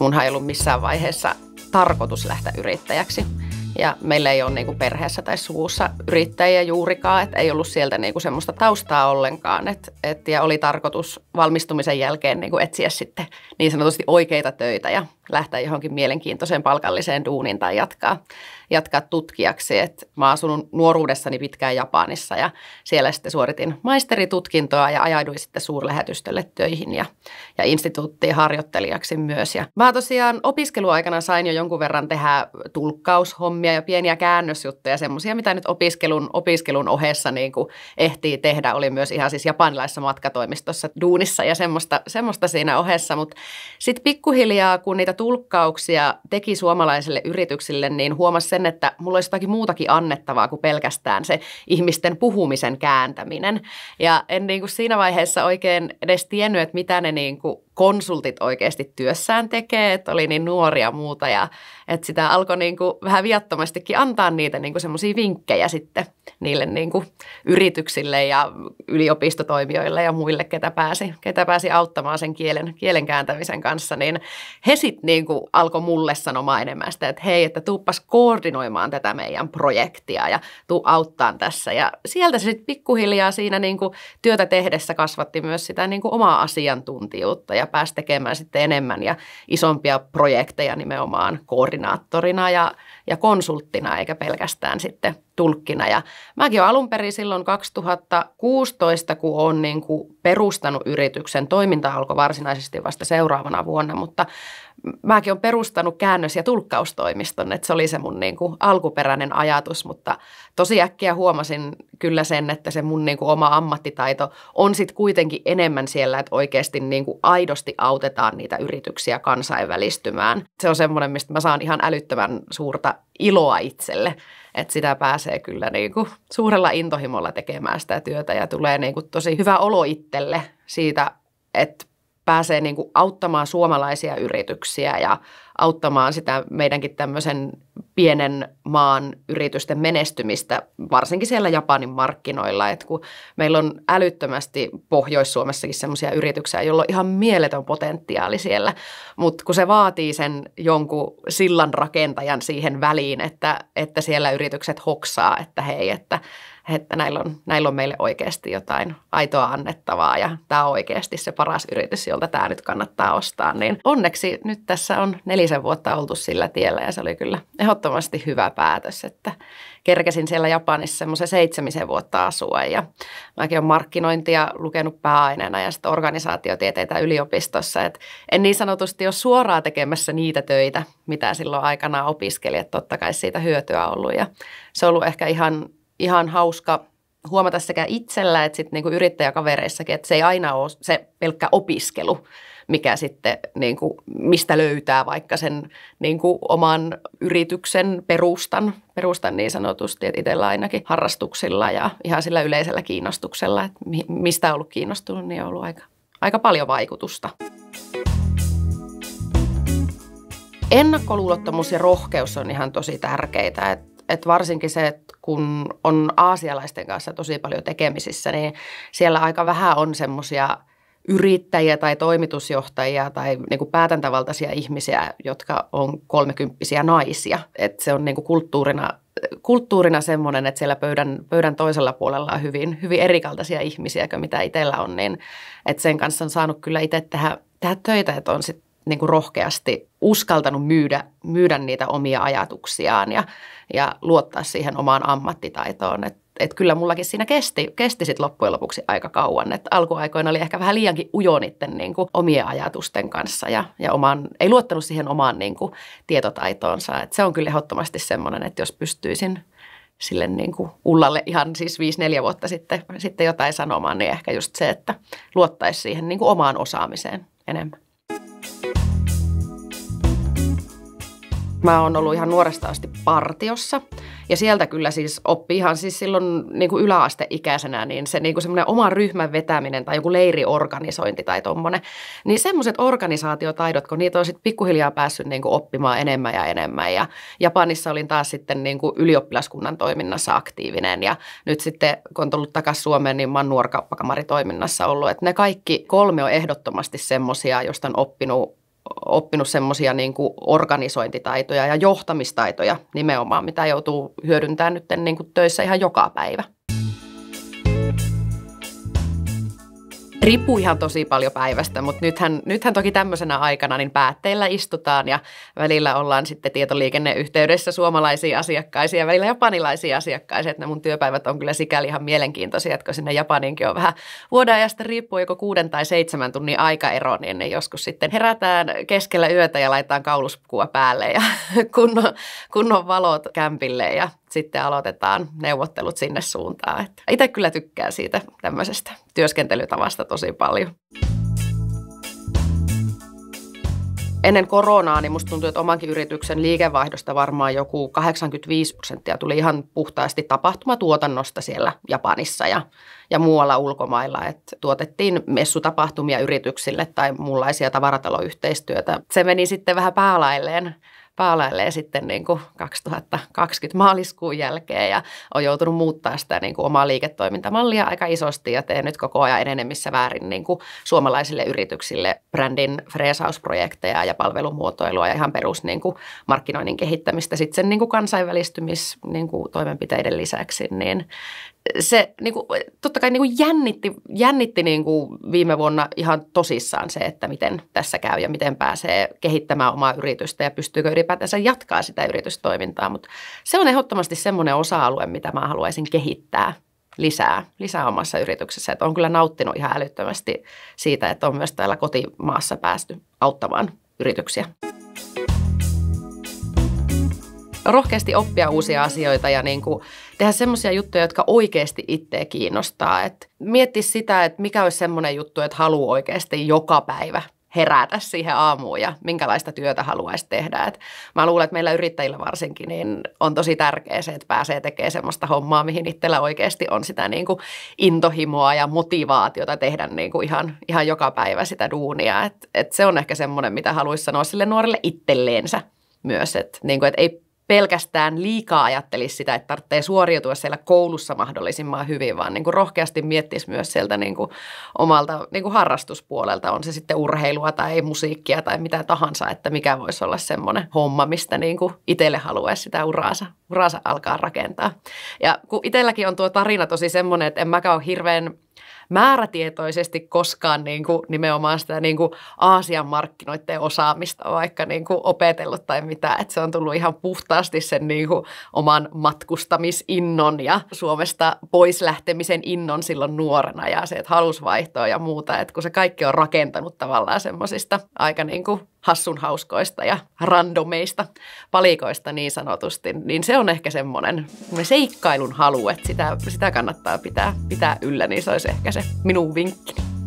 Mun ei ollut missään vaiheessa tarkoitus lähteä yrittäjäksi. Ja meillä ei ole niin kuin perheessä tai suvussa yrittäjiä juurikaan, että ei ollut sieltä niin kuin semmoista taustaa ollenkaan. Et, et, ja oli tarkoitus valmistumisen jälkeen niin kuin etsiä sitten niin sanotusti oikeita töitä ja lähteä johonkin mielenkiintoiseen palkalliseen duuniin tai jatkaa, jatkaa tutkijaksi. Et mä asun nuoruudessani pitkään Japanissa ja siellä sitten suoritin maisteritutkintoa ja ajauduin sitten suurlähetystölle töihin ja, ja instituuttiin harjoittelijaksi myös. Ja mä tosiaan opiskeluaikana sain jo jonkun verran tehdä tulkkaushommia pieniä ja pieniä käännösjuttuja, semmoisia, mitä nyt opiskelun, opiskelun ohessa niin kuin ehtii tehdä. Oli myös ihan siis japanilaisessa matkatoimistossa duunissa ja semmoista, semmoista siinä ohessa, mutta sitten pikkuhiljaa, kun niitä tulkkauksia teki suomalaisille yrityksille, niin huomasi sen, että mulla olisi jotakin muutakin annettavaa kuin pelkästään se ihmisten puhumisen kääntäminen. Ja en niin kuin siinä vaiheessa oikein edes tiennyt, että mitä ne niin kuin konsultit oikeasti työssään tekee, että oli niin nuoria muuta ja että sitä alkoi niin kuin vähän viattomastikin antaa niitä niin semmoisia vinkkejä sitten niille niin kuin yrityksille ja yliopistotoimijoille ja muille, ketä pääsi, ketä pääsi auttamaan sen kielen, kielen kääntämisen kanssa, niin he sitten niin kuin alkoi mulle sanomaan enemmän sitä, että hei, että tuuppas koordinoimaan tätä meidän projektia ja tuu auttaa tässä ja sieltä se sitten pikkuhiljaa siinä niin kuin työtä tehdessä kasvatti myös sitä niin kuin omaa asiantuntijuutta ja pääsi tekemään sitten enemmän ja isompia projekteja nimenomaan koordinaattorina ja, ja konsulttina eikä pelkästään sitten tulkkina. Ja mäkin olen alun perin silloin 2016, kun olen niin kuin perustanut yrityksen. Toiminta alkoi varsinaisesti vasta seuraavana vuonna, mutta mäkin olen perustanut käännös- ja tulkkaustoimiston, että se oli se mun niin kuin alkuperäinen ajatus, mutta tosi äkkiä huomasin kyllä sen, että se mun niin kuin oma ammattitaito on sitten kuitenkin enemmän siellä, että oikeasti niin kuin aidosti autetaan niitä yrityksiä kansainvälistymään. Se on semmoinen, mistä mä saan ihan älyttömän suurta iloa itselle, että sitä pääsee kyllä niin kuin suurella intohimolla tekemään sitä työtä ja tulee niin kuin tosi hyvä olo itselle siitä, että pääsee niin kuin auttamaan suomalaisia yrityksiä ja auttamaan sitä meidänkin tämmöisen pienen maan yritysten menestymistä, varsinkin siellä Japanin markkinoilla. Et kun meillä on älyttömästi Pohjois-Suomessakin semmoisia yrityksiä, joilla on ihan mieletön potentiaali siellä, mutta kun se vaatii sen jonkun sillan rakentajan siihen väliin, että, että siellä yritykset hoksaa, että hei, että että näillä on, näillä on meille oikeasti jotain aitoa annettavaa ja tämä on oikeasti se paras yritys, jolta tämä nyt kannattaa ostaa. Niin onneksi nyt tässä on nelisen vuotta oltu sillä tiellä ja se oli kyllä ehdottomasti hyvä päätös, että kerkesin siellä Japanissa semmoisen seitsemisen vuotta asua ja mäkin olen markkinointia lukenut pääaineena ja sitten organisaatiotieteitä yliopistossa, että en niin sanotusti ole suoraan tekemässä niitä töitä, mitä silloin aikanaan että totta kai siitä hyötyä ollut ja se on ollut ehkä ihan, ihan hauska huomata sekä itsellä että sitten niinku yrittäjäkavereissakin, että se ei aina ole se pelkkä opiskelu, mikä sitten, niin kuin, mistä löytää vaikka sen niin kuin, oman yrityksen perustan, perustan niin sanotusti, että itsellä ainakin harrastuksilla ja ihan sillä yleisellä kiinnostuksella, että mistä on ollut kiinnostunut, niin on ollut aika, aika paljon vaikutusta. Ennakkoluulottomuus ja rohkeus on ihan tosi tärkeitä, että et varsinkin se, että kun on aasialaisten kanssa tosi paljon tekemisissä, niin siellä aika vähän on semmoisia yrittäjiä tai toimitusjohtajia tai niin kuin päätäntävaltaisia ihmisiä, jotka on kolmekymppisiä naisia. Et se on niin kuin kulttuurina, kulttuurina semmoinen, että siellä pöydän, pöydän toisella puolella on hyvin, hyvin erikaltaisia ihmisiä kuin mitä itsellä on, niin että sen kanssa on saanut kyllä itse tehdä, tehdä töitä, että on sit niin kuin rohkeasti uskaltanut myydä, myydä niitä omia ajatuksiaan ja, ja luottaa siihen omaan ammattitaitoon. Että et kyllä mullakin siinä kesti, kesti sit loppujen lopuksi aika kauan. Et alkuaikoina oli ehkä vähän liiankin ujo niiden niin omien ajatusten kanssa ja, ja oman, ei luottanut siihen omaan niin kuin, tietotaitoonsa. Et se on kyllä ehdottomasti semmoinen, että jos pystyisin sille niin kuin Ullalle ihan siis 5-4 vuotta sitten, sitten jotain sanomaan, niin ehkä just se, että luottaisi siihen niin kuin omaan osaamiseen enemmän. Mä oon ollut ihan nuoresta asti partiossa ja sieltä kyllä siis oppi ihan siis silloin niin kuin yläasteikäisenä, niin se niin kuin semmoinen oma ryhmän vetäminen tai joku leiriorganisointi tai tuommoinen. niin semmoiset organisaatiotaidot, kun niitä on sitten pikkuhiljaa päässyt niin kuin oppimaan enemmän ja enemmän. Ja Japanissa olin taas sitten niin kuin ylioppilaskunnan toiminnassa aktiivinen ja nyt sitten kun on tullut takaisin Suomeen, niin mä oon toiminnassa ollut. Että ne kaikki kolme on ehdottomasti semmoisia, josta on oppinut oppinut semmoisia niin kuin organisointitaitoja ja johtamistaitoja nimenomaan, mitä joutuu hyödyntämään nyt niin kuin töissä ihan joka päivä. Riippuu ihan tosi paljon päivästä, mutta nythän, nythän toki tämmöisenä aikana niin päätteillä istutaan ja välillä ollaan sitten tietoliikenneyhteydessä suomalaisia asiakkaisia, välillä japanilaisia asiakkaisia. Että mun työpäivät on kyllä sikäli ihan mielenkiintoisia, että kun sinne Japaniinkin on vähän vuodenajasta riippuu joko kuuden tai seitsemän tunnin aikaero, niin ne joskus sitten herätään keskellä yötä ja laitetaan kauluspukua päälle ja kunnon, kunnon valot kämpille ja sitten aloitetaan neuvottelut sinne suuntaan. Että itse kyllä tykkää siitä tämmöisestä työskentelytavasta tosi paljon. Ennen koronaa niin musta tuntuu, että omankin yrityksen liikevaihdosta varmaan joku 85 prosenttia tuli ihan puhtaasti tapahtumatuotannosta siellä Japanissa ja, ja muualla ulkomailla. Et tuotettiin messutapahtumia yrityksille tai muunlaisia tavarataloyhteistyötä. Se meni sitten vähän päälailleen paalailee sitten niin kuin 2020 maaliskuun jälkeen ja on joutunut muuttaa sitä niin kuin omaa liiketoimintamallia aika isosti ja teen nyt koko ajan enenemmissä väärin niin kuin suomalaisille yrityksille brändin freesausprojekteja ja palvelumuotoilua ja ihan perus niin kuin markkinoinnin kehittämistä sitten sen niin kuin kansainvälistymis niin kuin toimenpiteiden lisäksi, niin, se niin kuin, totta kai niin kuin jännitti, jännitti niin kuin viime vuonna ihan tosissaan se, että miten tässä käy ja miten pääsee kehittämään omaa yritystä ja pystyykö ylipäätänsä jatkaa sitä yritystoimintaa. Mutta se on ehdottomasti semmoinen osa-alue, mitä mä haluaisin kehittää lisää, lisää omassa yrityksessä. Että on kyllä nauttinut ihan älyttömästi siitä, että on myös täällä kotimaassa päästy auttamaan yrityksiä rohkeasti oppia uusia asioita ja niin kuin tehdä semmoisia juttuja, jotka oikeasti itseä kiinnostaa. Et mietti sitä, että mikä olisi semmoinen juttu, että haluaa oikeasti joka päivä herätä siihen aamuun ja minkälaista työtä haluaisi tehdä. Et mä luulen, että meillä yrittäjillä varsinkin niin on tosi tärkeää se, että pääsee tekemään semmoista hommaa, mihin itsellä oikeasti on sitä niin kuin intohimoa ja motivaatiota tehdä niin kuin ihan, ihan joka päivä sitä duunia. Et, et se on ehkä semmoinen, mitä haluaisin sanoa sille nuorelle itselleensä myös, että niin kuin, et ei pelkästään liikaa ajattelisi sitä, että tarvitsee suoriutua siellä koulussa mahdollisimman hyvin, vaan niin kuin rohkeasti miettisi myös sieltä niin kuin omalta niin kuin harrastuspuolelta, on se sitten urheilua tai musiikkia tai mitä tahansa, että mikä voisi olla semmoinen homma, mistä niin kuin itselle haluaisi sitä uraansa, uraansa alkaa rakentaa. Ja kun itselläkin on tuo tarina tosi semmoinen, että en mäkään ole hirveän määrätietoisesti koskaan niin kuin nimenomaan sitä niin kuin Aasian markkinoiden osaamista vaikka niin kuin opetellut tai mitä. Että se on tullut ihan puhtaasti sen niin kuin oman matkustamisinnon ja Suomesta pois lähtemisen innon silloin nuorena ja se, että halusi vaihtoa ja muuta. Että kun se kaikki on rakentanut tavallaan semmoisista aika niin kuin hassun hauskoista ja randomeista palikoista niin sanotusti, niin se on ehkä semmoinen seikkailun halu, että sitä, sitä kannattaa pitää, pitää yllä, niin se olisi ehkä se minun vinkkini.